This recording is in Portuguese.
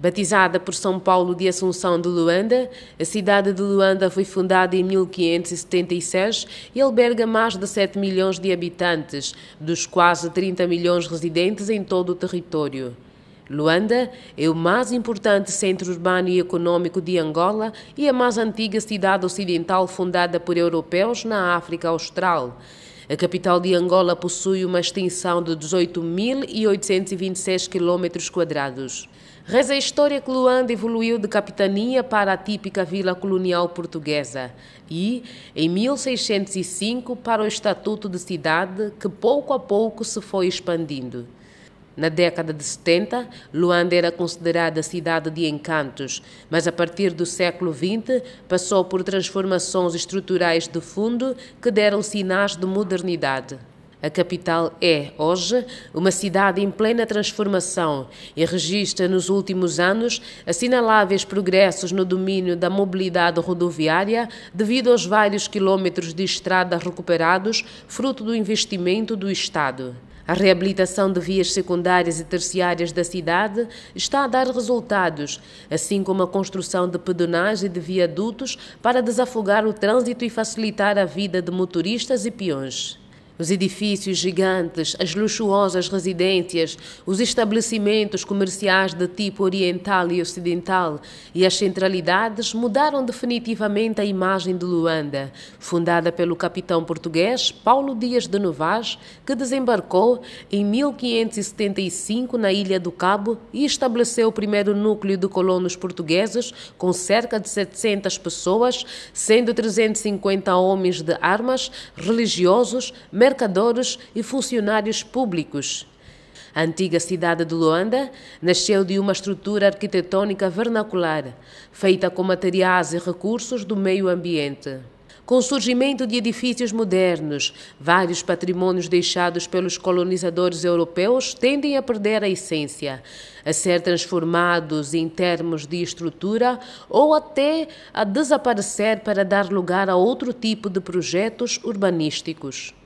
Batizada por São Paulo de Assunção de Luanda, a cidade de Luanda foi fundada em 1576 e alberga mais de 7 milhões de habitantes, dos quase 30 milhões residentes em todo o território. Luanda é o mais importante centro urbano e econômico de Angola e é a mais antiga cidade ocidental fundada por europeus na África Austral. A capital de Angola possui uma extensão de 18.826 km Reza a história que Luanda evoluiu de capitania para a típica vila colonial portuguesa e, em 1605, para o Estatuto de Cidade, que pouco a pouco se foi expandindo. Na década de 70, Luanda era considerada cidade de encantos, mas a partir do século XX passou por transformações estruturais de fundo que deram sinais de modernidade. A capital é, hoje, uma cidade em plena transformação e registra nos últimos anos assinaláveis progressos no domínio da mobilidade rodoviária devido aos vários quilômetros de estrada recuperados, fruto do investimento do Estado. A reabilitação de vias secundárias e terciárias da cidade está a dar resultados, assim como a construção de pedonais e de viadutos para desafogar o trânsito e facilitar a vida de motoristas e peões. Os edifícios gigantes, as luxuosas residências, os estabelecimentos comerciais de tipo oriental e ocidental e as centralidades mudaram definitivamente a imagem de Luanda, fundada pelo capitão português Paulo Dias de Novas, que desembarcou em 1575 na Ilha do Cabo e estabeleceu o primeiro núcleo de colonos portugueses com cerca de 700 pessoas, sendo 350 homens de armas, religiosos, mercadores mercadores e funcionários públicos. A antiga cidade de Luanda nasceu de uma estrutura arquitetônica vernacular, feita com materiais e recursos do meio ambiente. Com o surgimento de edifícios modernos, vários patrimônios deixados pelos colonizadores europeus tendem a perder a essência, a ser transformados em termos de estrutura ou até a desaparecer para dar lugar a outro tipo de projetos urbanísticos.